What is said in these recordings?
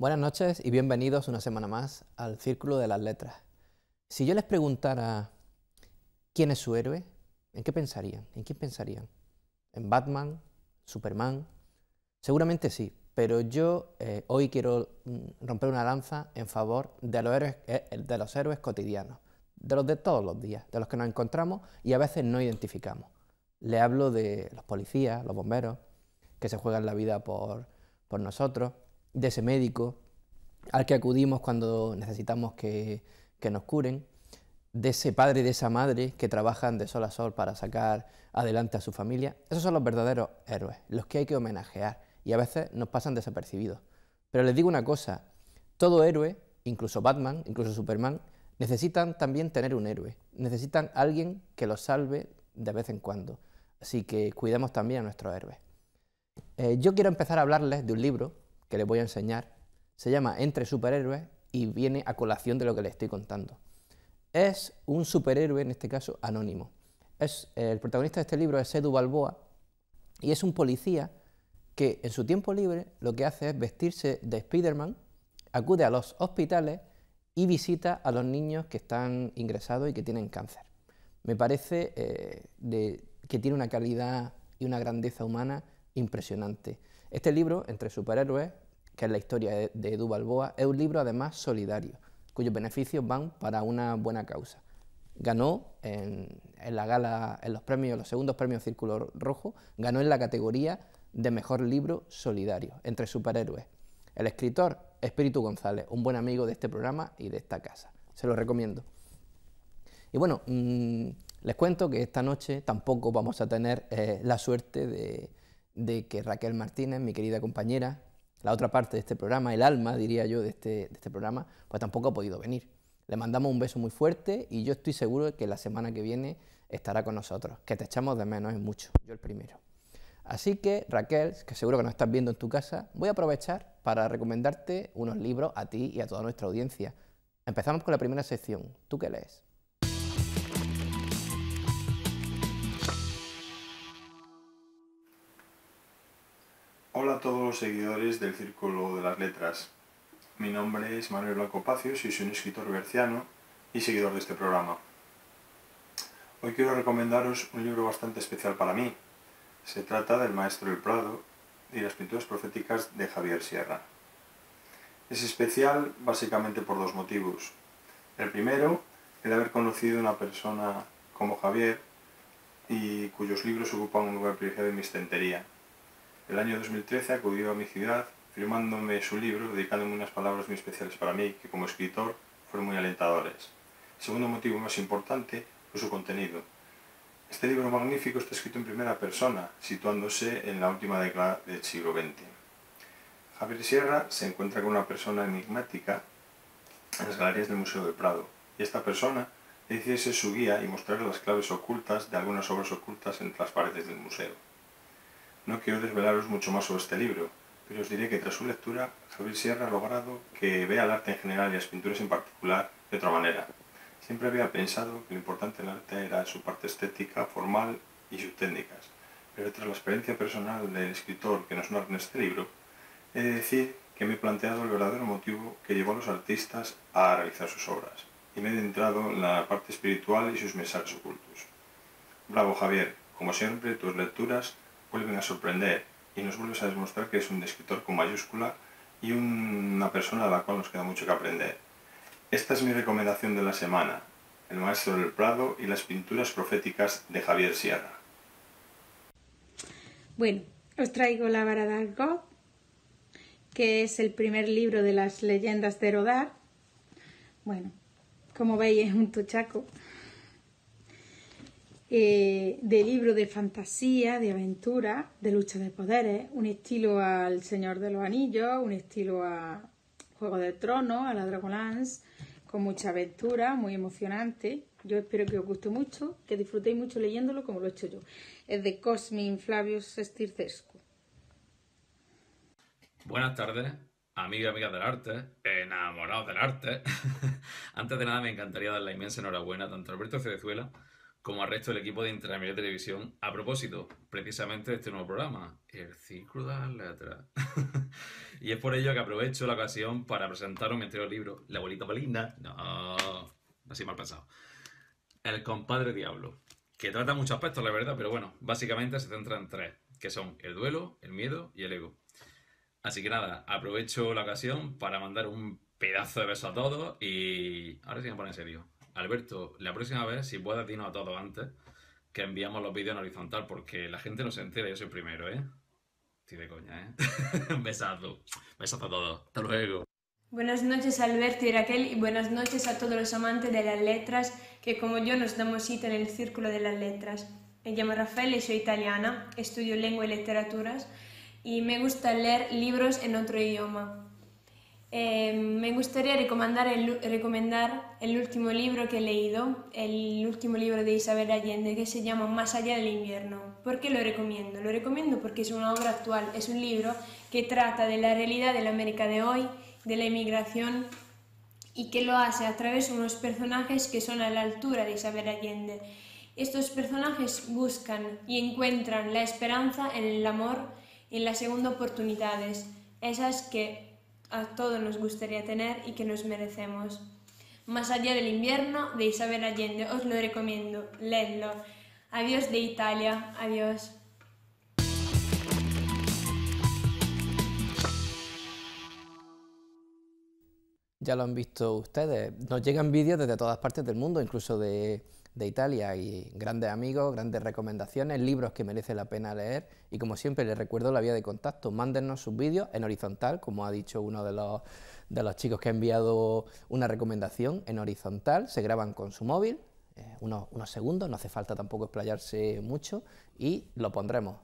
Buenas noches y bienvenidos una semana más al Círculo de las Letras. Si yo les preguntara quién es su héroe, ¿en qué pensarían? ¿En quién pensarían? ¿En Batman? ¿Superman? Seguramente sí, pero yo eh, hoy quiero mm, romper una lanza en favor de los, héroes, eh, eh, de los héroes cotidianos, de los de todos los días, de los que nos encontramos y a veces no identificamos. Le hablo de los policías, los bomberos, que se juegan la vida por nosotros de ese médico al que acudimos cuando necesitamos que, nos curen, de ese padre y de esa madre que trabajan de sol a sol para sacar adelante a su familia. Esos son los verdaderos héroes, los que hay que homenajear y a veces nos pasan desapercibidos. Pero les digo una cosa, todo héroe, incluso Batman, incluso Superman, necesitan también tener un héroe, necesitan alguien que los salve de vez en cuando. Así que cuidemos también a nuestros héroes. Eh, yo quiero empezar a hablarles de un libro que les voy a enseñar se llama Entre superhéroes y viene a colación de lo que les estoy contando. Es un superhéroe, en este caso anónimo. Es, eh, el protagonista de este libro es Edu Balboa y es un policía que en su tiempo libre lo que hace es vestirse de Spider-Man, acude a los hospitales y visita a los niños que están ingresados y que tienen cáncer. Me parece eh, que tiene una calidad y una grandeza humana impresionante. Este libro, Entre superhéroes, que es la historia de, Edu Balboa, es un libro además solidario, cuyos beneficios van para una buena causa. Ganó en, la gala, en los premios, los segundos premios Círculo Rojo, ganó en la categoría de mejor libro solidario, entre superhéroes. El escritor Espíritu González, un buen amigo de este programa y de esta casa. Se lo recomiendo. Y bueno, mm, les cuento que esta noche tampoco vamos a tener eh, la suerte de, de que Raquel Martínez, mi querida compañera, la otra parte de este programa, el alma, diría yo, este, de este, programa, pues tampoco ha podido venir. Le mandamos un beso muy fuerte y yo estoy seguro de que la semana que viene estará con nosotros, que te echamos de menos en mucho, yo el primero. Así que, Raquel, que seguro que nos estás viendo en tu casa, voy a aprovechar para recomendarte unos libros a ti y a toda nuestra audiencia. Empezamos con la primera sección. ¿Tú qué lees? Hola a todos los seguidores del Círculo de las Letras. Mi nombre es Manuel Blanco y soy un escritor berciano y seguidor de este programa. Hoy quiero recomendaros un libro bastante especial para mí. Se trata del Maestro del Prado y las pinturas proféticas de Javier Sierra. Es especial básicamente por dos motivos. El primero, el haber conocido una persona como Javier y cuyos libros ocupan un lugar privilegiado en mi estantería el año 2013 acudió a mi ciudad firmándome su libro, dedicándome unas palabras muy especiales para mí, que como escritor fueron muy alentadores. El segundo motivo más importante fue su contenido. Este libro magnífico está escrito en primera persona, situándose en la última década del siglo XX. Javier Sierra se encuentra con una persona enigmática en las galerías del Museo del Prado, y esta persona le ser su guía y mostrarle las claves ocultas de algunas obras ocultas entre las paredes del museo. No quiero desvelaros mucho más sobre este libro, pero os diré que tras su lectura, Javier Sierra ha logrado que vea el arte en general y las pinturas en particular de otra manera. Siempre había pensado que lo importante del arte era su parte estética, formal y sus técnicas, pero tras la experiencia personal del escritor que nos narra en este libro, he de decir que me he planteado el verdadero motivo que llevó a los artistas a realizar sus obras, y me he adentrado en la parte espiritual y sus mensajes ocultos. Bravo Javier, como siempre, tus lecturas vuelven a sorprender y nos vuelves a demostrar que es un escritor con mayúscula y una persona a la cual nos queda mucho que aprender. Esta es mi recomendación de la semana, El Maestro del Prado y las pinturas proféticas de Javier Sierra. Bueno, os traigo La vara que es el primer libro de las leyendas de Rodar Bueno, como veis es un tuchaco. Eh, de libro de fantasía, de aventura, de lucha de poderes, un estilo al Señor de los Anillos, un estilo a Juego de Trono, a la Dragonlance, con mucha aventura, muy emocionante. Yo espero que os guste mucho, que disfrutéis mucho leyéndolo como lo he hecho yo. Es de Cosmin Flavius Estircescu. Buenas tardes, amigos y amigas del arte, enamorados del arte. Antes de nada, me encantaría dar la inmensa enhorabuena tanto Alberto Cedezuela como al resto del equipo de Intramedia Televisión. A propósito, precisamente de este nuevo programa, El Círculo de las Letras. y es por ello que aprovecho la ocasión para presentar un entero libro, La abuelita Belinda. No, así mal pensado. El compadre Diablo, que trata muchos aspectos, la verdad, pero bueno, básicamente se centra en tres, que son el duelo, el miedo y el ego. Así que nada, aprovecho la ocasión para mandar un pedazo de beso a todos y ahora sí me pone en serio. Alberto, la próxima vez, si puedes, dinos a todos antes que enviamos los vídeos en horizontal, porque la gente no se entera, yo soy primero, ¿eh? Tiene coña, ¿eh? besazo. Besazo a todos. Hasta luego. Buenas noches Alberto y Raquel y buenas noches a todos los amantes de las letras que como yo nos damos cita en el Círculo de las Letras. Me llamo Rafael y soy italiana, estudio lengua y literaturas y me gusta leer libros en otro idioma. Eh, me gustaría recomendar el, recomendar el último libro que he leído, el último libro de Isabel Allende que se llama Más allá del invierno. ¿Por qué lo recomiendo? Lo recomiendo porque es una obra actual, es un libro que trata de la realidad de la América de hoy, de la emigración, y que lo hace a través de unos personajes que son a la altura de Isabel Allende. Estos personajes buscan y encuentran la esperanza en el amor, y en las segundas oportunidades, esas que a todos nos gustaría tener y que nos merecemos. Más allá del invierno de Isabel Allende, os lo recomiendo, leedlo. Adiós de Italia, adiós. Ya lo han visto ustedes, nos llegan vídeos desde todas partes del mundo, incluso de de Italia y grandes amigos, grandes recomendaciones, libros que merece la pena leer y como siempre les recuerdo la vía de contacto, mándennos sus vídeos en horizontal, como ha dicho uno de los, chicos que ha enviado una recomendación en horizontal, se graban con su móvil, eh, unos, unos segundos, no hace falta tampoco explayarse mucho y lo pondremos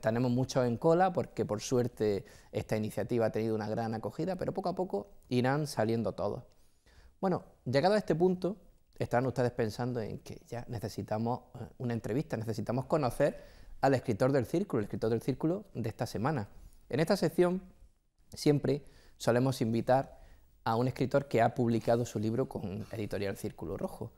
tenemos muchos en cola porque por suerte esta iniciativa ha tenido una gran acogida, pero poco a poco irán saliendo todos. Bueno, llegado a este punto, estarán ustedes pensando en que ya necesitamos eh, una entrevista, necesitamos conocer al escritor del círculo, el escritor del círculo de esta semana. En esta sección siempre solemos invitar a un escritor que ha publicado su libro con editorial Círculo Rojo.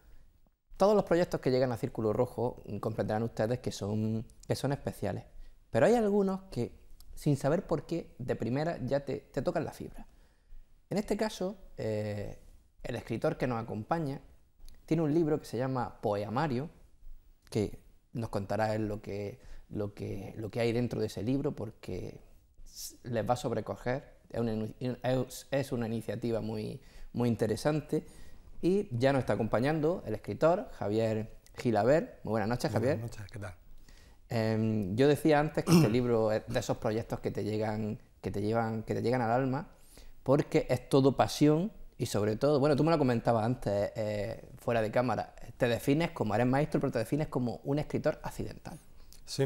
Todos los proyectos que llegan a Círculo Rojo mm, comprenderán ustedes que son, que son especiales, pero hay algunos que, sin saber por qué, de primera ya te, tocan la fibra. En este caso, eh, el escritor que nos acompaña tiene un libro que se llama Poemario, que nos contará él lo que, lo que, lo que hay dentro de ese libro, porque les va a sobrecoger. Es una, iniciativa muy, muy interesante. Y ya nos está acompañando el escritor Javier Gilaber. Muy buenas noches, Javier. Buenas noches, ¿qué tal? Em, yo decía antes que este libro es de esos proyectos que te llegan, que te llevan, que te llegan al alma, porque es todo pasión y sobre todo, bueno, tú me lo comentabas antes, eh, fuera de cámara, te defines como, eres maestro, pero te defines como un escritor accidental. Sí,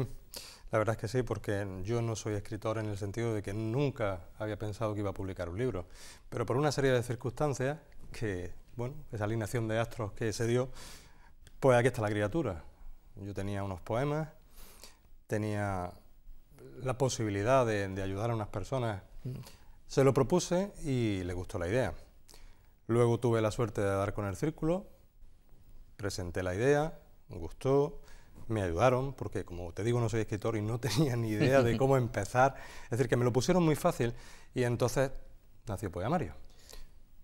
la verdad es que sí, porque yo no soy escritor en el sentido de que nunca había pensado que iba a publicar un libro, pero por una serie de circunstancias que, bueno, esa alineación de astros que se dio, pues aquí está la criatura. Yo tenía unos poemas, tenía la posibilidad de, de ayudar a unas personas, mm. se lo propuse y le gustó la idea Luego tuve la suerte de dar con el círculo, presenté la idea, gustó, me ayudaron, porque como te digo, no soy escritor y no tenía ni idea de cómo empezar. Es decir, que me lo pusieron muy fácil y entonces nació Mario.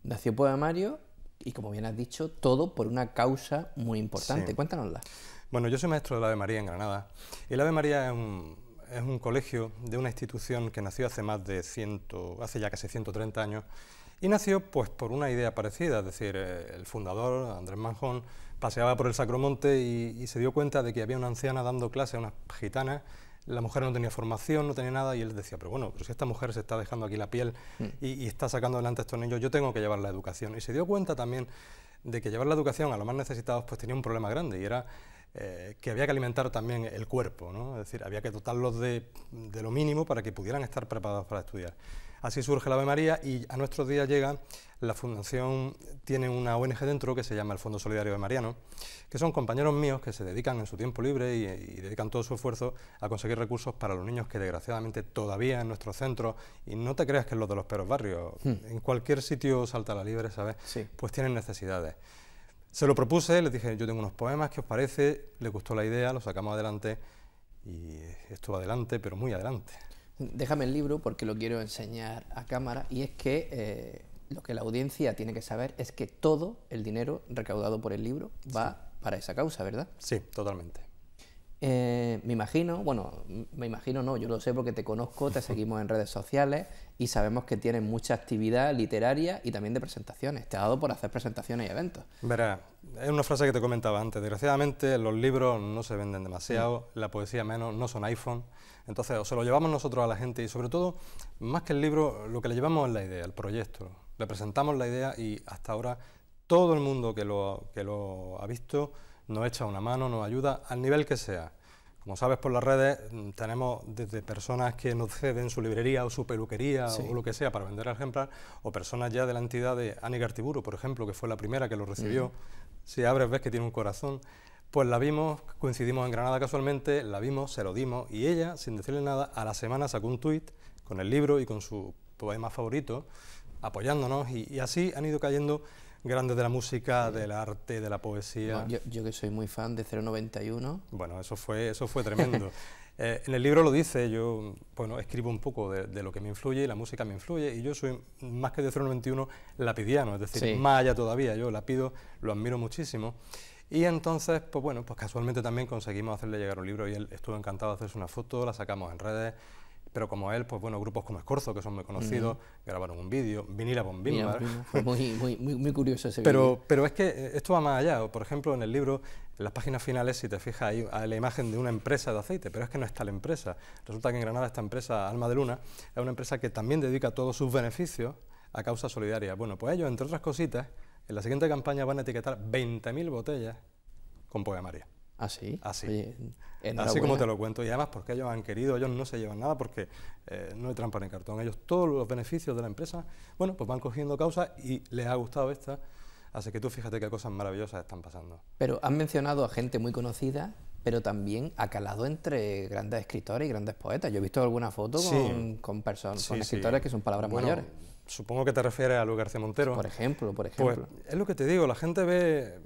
Nació Mario y, como bien has dicho, todo por una causa muy importante. Cuéntanosla. Bueno, yo soy maestro la Ave María en Granada. Y la Ave María es un, colegio de una institución que nació hace más de ciento, hace ya casi 130 años y nació pues, por una idea parecida, es decir, eh, el fundador, Andrés Manjón, paseaba por el Sacromonte y, se dio cuenta de que había una anciana dando clase a unas gitanas la mujer no tenía formación, no tenía nada, y él decía, pero bueno, pero si esta mujer se está dejando aquí la piel mm. y, está sacando adelante estos niños, yo tengo que llevar la educación. Y se dio cuenta también de que llevar la educación a los más necesitados pues tenía un problema grande, y era eh, que había que alimentar también el cuerpo, es decir, había que dotarlos de, de lo mínimo para que pudieran estar preparados para estudiar. Así surge la Ave María y a nuestros días llega, la Fundación tiene una ONG dentro que se llama el Fondo Solidario de Mariano, que son compañeros míos que se dedican en su tiempo libre y, dedican todo su esfuerzo a conseguir recursos para los niños que desgraciadamente todavía en nuestro centro, y no te creas que es los de los peros barrios, hmm. en cualquier sitio salta la libre, ¿sabes? Pues tienen necesidades. Se lo propuse, les dije, yo tengo unos poemas, ¿qué os parece? Le gustó la idea, lo sacamos adelante y estuvo adelante, pero muy adelante déjame el libro porque lo quiero enseñar a cámara y es que eh, lo que la audiencia tiene que saber es que todo el dinero recaudado por el libro va para esa causa, ¿verdad? Sí, totalmente. Eh, me imagino, bueno, me imagino no, yo lo sé porque te conozco, te seguimos en redes sociales y sabemos que tienes mucha actividad literaria y también de presentaciones. Te ha dado por hacer presentaciones y eventos. Verá, es una frase que te comentaba antes. Desgraciadamente los libros no se venden demasiado, mm. la poesía menos, no son iPhone. Entonces, o se lo llevamos nosotros a la gente y sobre todo, más que el libro, lo que le llevamos es la idea, el proyecto. Le presentamos la idea y hasta ahora todo el mundo que lo, que lo ha visto nos echa una mano, nos ayuda al nivel que sea. Como sabes por las redes, mm, tenemos desde personas que nos ceden su librería o su peluquería o lo que sea para vender el ejemplar, o personas ya de la entidad de Annie Gartiburu, por ejemplo, que fue la primera que lo recibió. Mm. Si abres ves que tiene un corazón. Pues la vimos, coincidimos en Granada casualmente, la vimos, se lo dimos, y ella, sin decirle nada, a la semana sacó un tuit con el libro y con su poema favorito, apoyándonos, y así han ido cayendo grandes de la música, del arte, de la poesía. yo, que soy muy fan de 091. Bueno, eso fue, eso fue tremendo. Eh, en el libro lo dice, yo bueno, escribo un poco de, lo que me influye y la música me influye y yo soy más que de 091 lapidiano, es decir, más allá todavía, yo la pido, lo admiro muchísimo. Y entonces, pues bueno, pues casualmente también conseguimos hacerle llegar un libro y él estuvo encantado de hacerse una foto, la sacamos en redes pero como él, pues bueno, grupos como Escorzo, que son muy conocidos, grabaron un vídeo, Vinila Bombimba. Muy, muy, muy, muy, curioso ese pero, Pero es que eh, esto va más allá. Por ejemplo, en el libro, en las páginas finales, si te fijas, hay la imagen de una empresa de aceite, pero es que no es la empresa. Resulta que en Granada esta empresa, Alma de Luna, es una empresa que también dedica todos sus beneficios a causas solidarias. Bueno, pues ellos, entre otras cositas, en la siguiente campaña van a etiquetar 20.000 botellas con Poema María. ¿Ah, ah, Así. Así. Así como te lo cuento. Y además porque ellos han querido, ellos no se llevan nada porque eh, no hay trampa ni cartón. Ellos todos los beneficios de la empresa, bueno, pues van cogiendo causas y les ha gustado esta. Así que tú fíjate qué cosas maravillosas están pasando. Pero han mencionado a gente muy conocida, pero también ha calado entre grandes escritores y grandes poetas. Yo he visto alguna foto con, personas, con escritores que son palabras bueno, mayores. Supongo que te refieres a Luis García Montero. Por ejemplo, por pues, ejemplo. es lo que te digo, la gente ve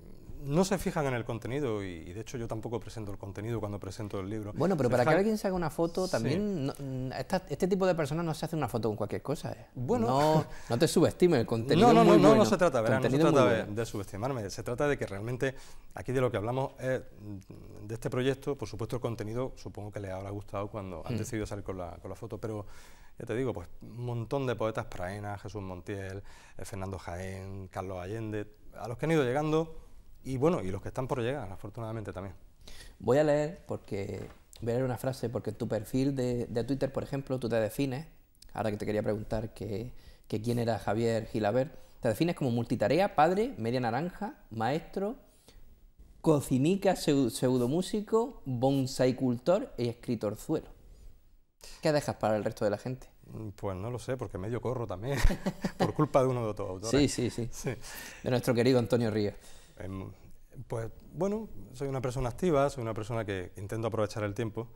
no se fijan en el contenido y, de hecho yo tampoco presento el contenido cuando presento el libro. Bueno, pero para que alguien se haga una foto también, mm, este tipo de personas no se hace una foto con cualquier cosa. ¿eh? Bueno, no, te subestimes el contenido. No, no, no, no, se trata, no se trata de, subestimarme, se trata de que realmente aquí de lo que hablamos es de este proyecto, por supuesto el contenido supongo que le habrá gustado cuando han hmm. decidido salir con la, foto, pero ya te digo, pues un montón de poetas, Praena, Jesús Montiel, eh, Fernando Jaén, Carlos Allende, a los que han ido llegando y bueno, y los que están por llegar, afortunadamente también. Voy a leer porque voy una frase porque tu perfil de, Twitter, por ejemplo, tú te defines, ahora que te quería preguntar que, quién era Javier Gilabert, te defines como multitarea, padre, media naranja, maestro, cocinica, pseudomúsico, bonsaicultor y escritorzuelo. ¿Qué dejas para el resto de la gente? Mm, pues no lo sé, porque medio corro también, por culpa de uno de tus autores. sí, sí, sí, De nuestro querido Antonio Ríos. Em, pues bueno, soy una persona activa, soy una persona que intento aprovechar el tiempo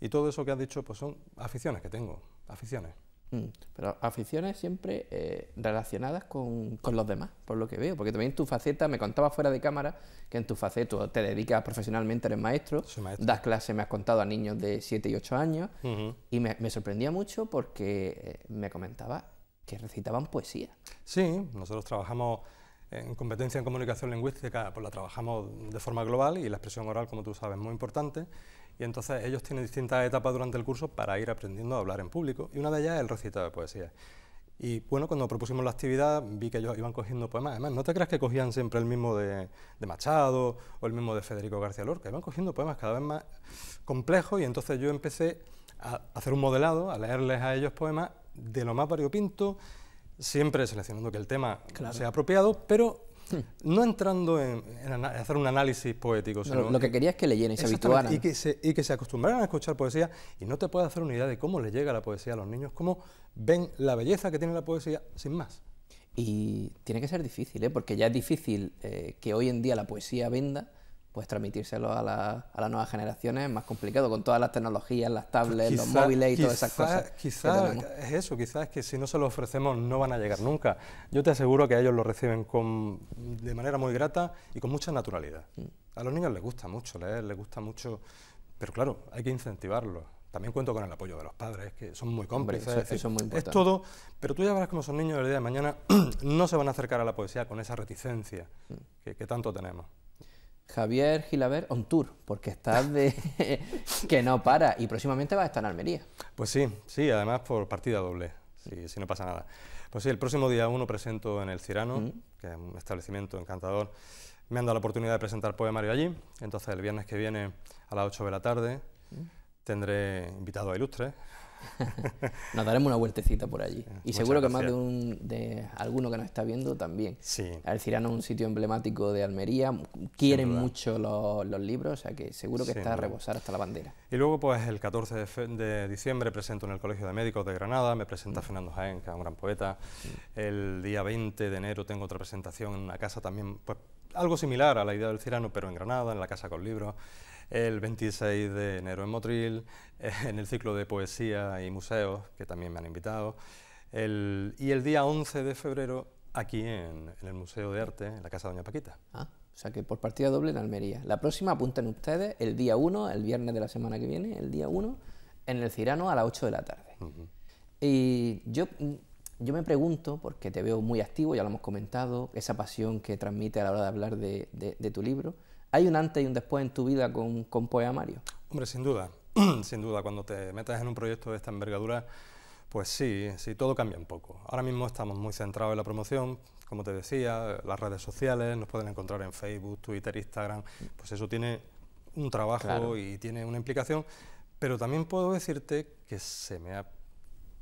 y todo eso que has dicho pues son aficiones que tengo, aficiones. Mm, pero aficiones siempre eh, relacionadas con, los demás, por lo que veo, porque también tu faceta, me contabas fuera de cámara, que en tu faceta te dedicas profesionalmente, eres maestro, das clases, me has contado a niños de 7 y 8 años, y me, me, sorprendía mucho porque eh, me comentaba que recitaban poesía. Sí, nosotros trabajamos en competencia en comunicación lingüística, pues la trabajamos de forma global y la expresión oral, como tú sabes, es muy importante. Y entonces ellos tienen distintas etapas durante el curso para ir aprendiendo a hablar en público. Y una de ellas es el recitado de poesía. Y bueno, cuando propusimos la actividad vi que ellos iban cogiendo poemas. Además, no te creas que cogían siempre el mismo de, de, Machado o el mismo de Federico García Lorca. Iban cogiendo poemas cada vez más complejos y entonces yo empecé a hacer un modelado, a leerles a ellos poemas de lo más variopinto siempre seleccionando que el tema sea apropiado, pero hmm. no entrando en, hacer un análisis poético. lo que quería es que leyeran y se habituaran. Y que se, y que se acostumbraran a escuchar poesía y no te puedes hacer una idea de cómo le llega la poesía a los niños, cómo ven la belleza que tiene la poesía sin más. Y tiene que ser difícil, ¿eh? porque ya es difícil eh, que hoy en día la poesía venda pues transmitírselo a, a, las nuevas generaciones es más complicado, con todas las tecnologías, las tablets, los móviles y todas esas cosas. Quizás es eso, quizás es que si no se lo ofrecemos no van a llegar nunca. Yo te aseguro que ellos lo reciben con, de manera muy grata y con mucha naturalidad. Mm. A los niños les gusta mucho leer, les gusta mucho, pero claro, hay que incentivarlos. También cuento con el apoyo de los padres, que son muy cómplices. es, es, todo, pero tú ya verás cómo son niños el día de mañana no se van a acercar a la poesía con esa reticencia mm. que tanto tenemos. Javier Gilaver on tour, porque estás de que no para y próximamente vas a estar en Almería. Pues sí, sí, además por partida doble, si, no pasa nada. Pues sí, el próximo día uno presento en el Cirano, mm. que es un establecimiento encantador. Me han dado la oportunidad de presentar poemario allí, entonces el viernes que viene a las 8 de la tarde mm. tendré invitado a Ilustres, nos daremos una vueltecita por allí. Eh, y seguro que más de, alguno que nos está viendo también. El Cirano es un sitio emblemático de Almería, quieren mucho los, libros, o sea que seguro que está a rebosar hasta la bandera. Y luego, pues el 14 de, diciembre presento en el Colegio de Médicos de Granada, me presenta mm. Fernando Jaén, que es un gran poeta. Mm. El día 20 de enero tengo otra presentación en una casa también, pues algo similar a la idea del Cirano, pero en Granada, en la casa con libros el 26 de enero en Motril, eh, en el ciclo de poesía y museos, que también me han invitado, y el día 11 de febrero aquí en, el Museo de Arte, en la Casa de Doña Paquita. Ah, o sea que por partida doble en Almería. La próxima apunten ustedes el día 1, el viernes de la semana que viene, el día 1, en el Cirano a las 8 de la tarde. Y yo, mm, yo me pregunto, porque te veo muy activo, ya lo hemos comentado, esa pasión que transmite a la hora de hablar de, de tu libro, ¿Hay un antes y un después en tu vida con, con Mario. Hombre, sin duda, sin duda, cuando te metes en un proyecto de esta envergadura, pues sí, sí, todo cambia un poco. Ahora mismo estamos muy centrados en la promoción, como te decía, las redes sociales, nos pueden encontrar en Facebook, Twitter, Instagram, pues eso tiene un trabajo y tiene una implicación, pero también puedo decirte que se me ha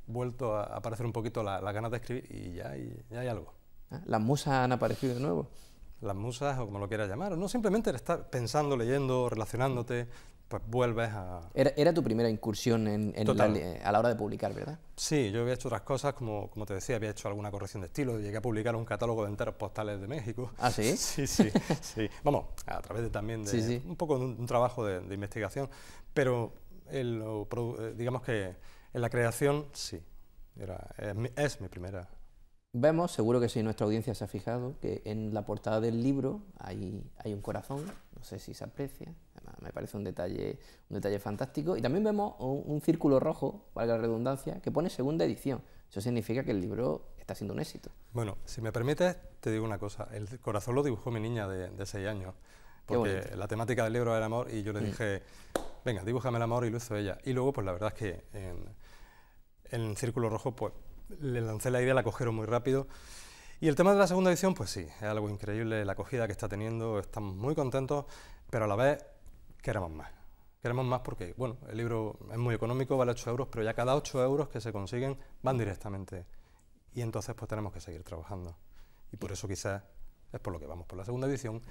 vuelto a aparecer un poquito las la ganas de escribir y ya, y ya hay algo. Ah, las musas han aparecido de nuevo las musas o como lo quieras llamar, no simplemente estar pensando, leyendo, relacionándote, pues vuelves a... Era, era tu primera incursión en, en eh, a la hora de publicar, ¿verdad? Sí, yo había hecho otras cosas, como, como te decía, había hecho alguna corrección de estilo, llegué a publicar un catálogo de enteros postales de México. ¿Ah, sí? Sí, sí, sí. Vamos, a través de, también de un poco de un, trabajo de, investigación, pero eh, digamos que en la creación, sí, era, es es mi primera Vemos, seguro que si nuestra audiencia se ha fijado, que en la portada del libro hay, hay un corazón, no sé si se aprecia, me parece un detalle, un detalle fantástico. Y también vemos un, círculo rojo, valga la redundancia, que pone segunda edición. Eso significa que el libro está siendo un éxito. Bueno, si me permites, te digo una cosa. El corazón lo dibujó mi niña de, seis años, porque la temática del libro era el amor y yo le mm. dije, venga, dibújame el amor y lo hizo ella. Y luego, pues la verdad es que en el círculo rojo, pues le lancé la idea, la cogieron muy rápido. Y el tema de la segunda edición, pues sí, es algo increíble la acogida que está teniendo, estamos muy contentos, pero a la vez queremos más. Queremos más porque, bueno, el libro es muy económico, vale 8 euros, pero ya cada 8 euros que se consiguen van directamente. Y entonces pues tenemos que seguir trabajando. Y por eso quizás es por lo que vamos por la segunda edición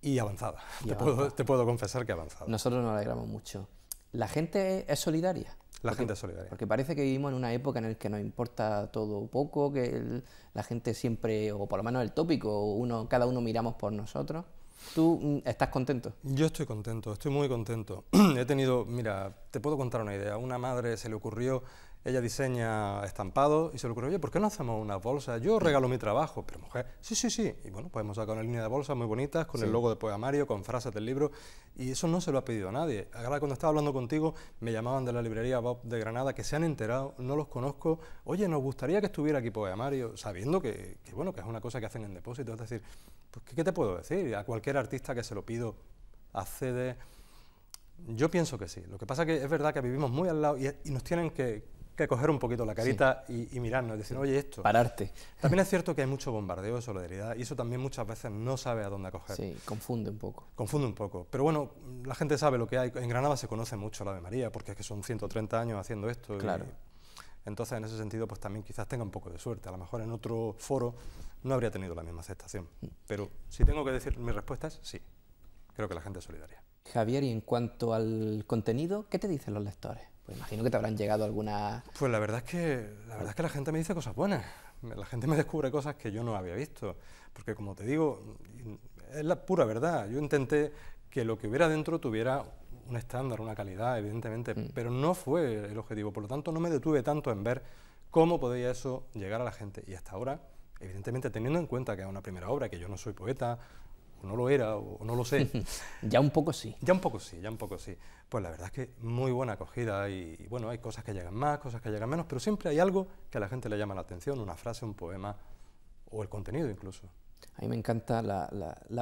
y avanzada. te, Puedo, te puedo confesar que avanzada. Nosotros nos alegramos mucho la gente es solidaria. La gente es solidaria. Porque parece que vivimos en una época en la que nos importa todo poco, que la gente siempre, o por lo menos el tópico, uno, cada uno miramos por nosotros. ¿Tú mm, estás contento? Yo estoy contento, estoy muy contento. He tenido, mira, te puedo contar una idea. una madre se le ocurrió ella diseña estampado y se le ocurrió, oye, ¿por qué no hacemos una bolsa? Yo regalo mi trabajo, pero mujer, sí, sí, sí. Y bueno, podemos pues sacar una línea de bolsas muy bonitas con el logo de mario con frases del libro, y eso no se lo ha pedido a nadie. Ahora cuando estaba hablando contigo, me llamaban de la librería Bob de Granada, que se han enterado, no los conozco, oye, nos gustaría que estuviera aquí Mario? sabiendo que, bueno, que es una cosa que hacen en depósito. Es decir, pues, ¿qué, te puedo decir? A cualquier artista que se lo pido, accede... Yo pienso que sí. Lo que pasa que es verdad que vivimos muy al lado y nos tienen que, que coger un poquito la carita y y, y, mirarnos, decir, oye, esto. Pararte. También es cierto que hay mucho bombardeo de solidaridad y eso también muchas veces no sabe a dónde acoger. Sí, confunde un poco. Confunde un poco. Pero bueno, la gente sabe lo que hay. En Granada se conoce mucho la Ave María porque es que son 130 años haciendo esto. Claro. entonces, en ese sentido, pues también quizás tenga un poco de suerte. A lo mejor en otro foro no habría tenido la misma aceptación. Mm. Pero si tengo que decir mi respuesta es sí. Creo que la gente es solidaria. Javier, y en cuanto al contenido, ¿qué te dicen los lectores? Pues imagino que te habrán llegado algunas... Pues la verdad, es que, la verdad es que la gente me dice cosas buenas. La gente me descubre cosas que yo no había visto. Porque como te digo, es la pura verdad. Yo intenté que lo que hubiera dentro tuviera un estándar, una calidad, evidentemente, mm. pero no fue el objetivo. Por lo tanto, no me detuve tanto en ver cómo podía eso llegar a la gente. Y hasta ahora, evidentemente, teniendo en cuenta que es una primera obra, que yo no soy poeta, no lo era, o no lo sé. ya un poco sí. Ya un poco sí, ya un poco sí. Pues la verdad es que muy buena acogida y, bueno, hay cosas que llegan más, cosas que llegan menos, pero siempre hay algo que a la gente le llama la atención, una frase, un poema o el contenido incluso. A mí me encanta la,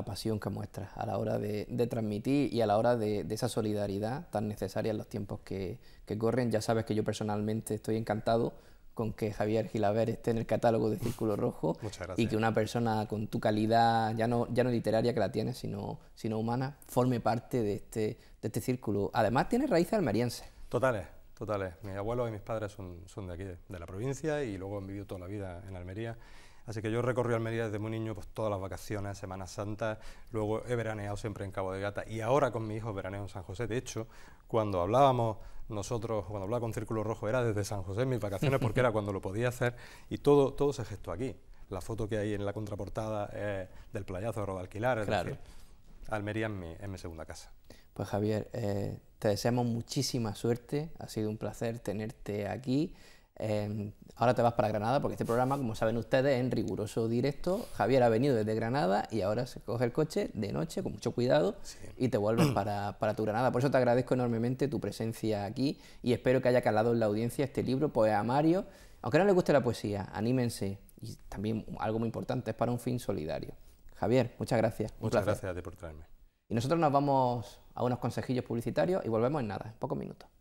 pasión que muestras a la hora de, transmitir y a la hora de, esa solidaridad tan necesaria en los tiempos que, que corren. Ya sabes que yo personalmente estoy encantado con que Javier Gilaver esté en el catálogo de Círculo Rojo y que una persona con tu calidad, ya no, ya no literaria que la tienes, sino, sino humana, forme parte de este, de este círculo. Además, tienes raíces almerienses. Totales, totales. Mis abuelos y mis padres son, son de aquí, de la provincia, y luego han vivido toda la vida en Almería. Así que yo recorrí Almería desde muy niño, pues todas las vacaciones, Semana Santa, luego he veraneado siempre en Cabo de Gata y ahora con mi hijo veraneo en San José. De hecho, cuando hablábamos nosotros, cuando hablaba con Círculo Rojo, era desde San José mis vacaciones porque era cuando lo podía hacer y todo, todo se gestó aquí. La foto que hay en la contraportada es del playazo de Rodalquilar, es Almería es mi, segunda casa. Pues Javier, eh, te deseamos muchísima suerte, ha sido un placer tenerte aquí. Em, ahora te vas para Granada porque este programa, como saben ustedes, es en riguroso directo. Javier ha venido desde Granada y ahora se coge el coche de noche con mucho cuidado y te vuelves para, tu Granada. Por eso te agradezco enormemente tu presencia aquí y espero que haya calado en la audiencia este libro, Mario, Aunque no le guste la poesía, anímense. Y también algo muy importante es para un fin solidario. Javier, muchas gracias. Muchas gracias a ti por traerme. Y nosotros nos vamos a unos consejillos publicitarios y volvemos en nada, en pocos minutos.